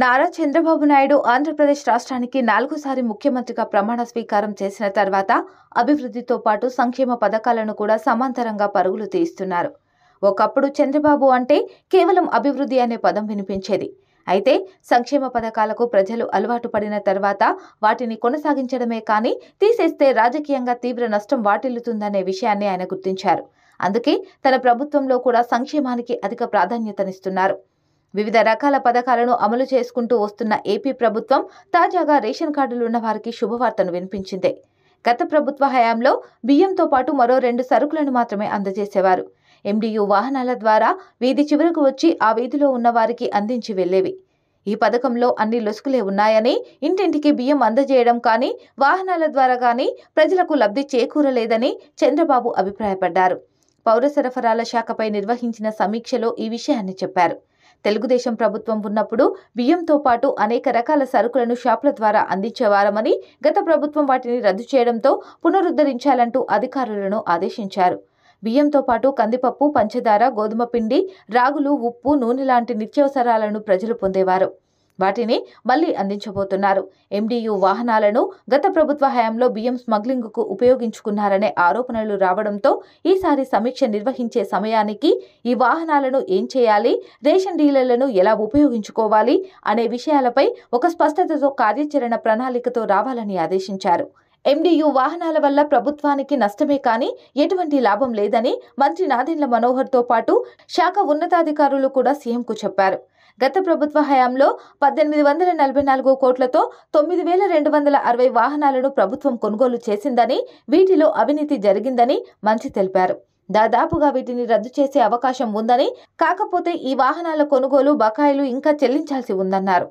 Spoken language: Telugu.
నారా చంద్రబాబు నాయుడు ఆంధ్రప్రదేశ్ రాష్ట్రానికి నాలుగుసారి ముఖ్యమంత్రిగా ప్రమాణ స్వీకారం చేసిన తర్వాత అభివృద్ధితో పాటు సంక్షేమ పథకాలను కూడా సమాంతరంగా పరుగులు తీస్తున్నారు ఒకప్పుడు చంద్రబాబు అంటే కేవలం అభివృద్ధి అనే పదం వినిపించేది అయితే సంక్షేమ పథకాలకు ప్రజలు అలవాటు పడిన తర్వాత వాటిని కొనసాగించడమే కానీ తీసేస్తే రాజకీయంగా తీవ్ర నష్టం వాటిల్లుతుందనే విషయాన్ని ఆయన గుర్తించారు అందుకే తన ప్రభుత్వంలో కూడా సంక్షేమానికి అధిక ప్రాధాన్యతనిస్తున్నారు వివిధ రకాల పథకాలను అమలు చేసుకుంటూ వస్తున్న ఏపీ ప్రభుత్వం తాజాగా రేషన్ కార్డులు వారికి శుభవార్తను వినిపించిందే గత ప్రభుత్వ హయాంలో బియ్యంతో పాటు మరో రెండు సరుకులను మాత్రమే అందజేసేవారు ఎండియు వాహనాల ద్వారా వీధి చివరకు వచ్చి ఆ వీధిలో ఉన్న వారికి అందించి వెళ్లేవి ఈ పథకంలో అన్ని లొసుకులే ఉన్నాయని ఇంటింటికి బియ్యం అందజేయడం కానీ వాహనాల ద్వారా కానీ ప్రజలకు లబ్ధి చేకూరలేదని చంద్రబాబు అభిప్రాయపడ్డారు పౌర సరఫరాల శాఖపై నిర్వహించిన సమీక్షలో ఈ విషయాన్ని చెప్పారు తెలుగుదేశం ప్రభుత్వం ఉన్నప్పుడు బియ్యంతో పాటు అనేక రకాల సరుకులను షాపుల ద్వారా అందించేవారమని గత ప్రభుత్వం వాటిని రద్దు చేయడంతో పునరుద్ధరించాలంటూ అధికారులను ఆదేశించారు బియ్యంతో పాటు కందిపప్పు పంచదార గోధుమ పిండి రాగులు ఉప్పు నూనె లాంటి నిత్యావసరాలను ప్రజలు పొందేవారు వాటిని మళ్లీ అందించబోతున్నారు ఎండియు వాహనాలను గత ప్రభుత్వ హయాంలో బియ్యం స్మగ్లింగ్కు ఉపయోగించుకున్నారనే ఆరోపణలు రావడంతో ఈసారి సమీక్ష నిర్వహించే సమయానికి ఈ వాహనాలను ఏం చేయాలి రేషన్ డీలర్లను ఎలా ఉపయోగించుకోవాలి అనే విషయాలపై ఒక స్పష్టతతో కార్యాచరణ ప్రణాళికతో రావాలని ఆదేశించారు ఎండియు వాహనాల వల్ల ప్రభుత్వానికి నష్టమే కానీ ఎటువంటి లాభం లేదని మంత్రి నాదెండ్ల మనోహర్తో పాటు శాఖ ఉన్నతాధికారులు కూడా సీఎంకు చెప్పారు గత ప్రభుత్వ హయాంలో పద్దెనిమిది వందల నలభై నాలుగు కోట్లతో తొమ్మిది వేల రెండు వందల అరవై వాహనాలను ప్రభుత్వం కొనుగోలు చేసిందని వీటిలో అవినీతి జరిగిందని మంత్రి తెలిపారు దాదాపుగా వీటిని రద్దు చేసే అవకాశం ఉందని కాకపోతే ఈ వాహనాల కొనుగోలు బకాయిలు ఇంకా చెల్లించాల్సి ఉందన్నారు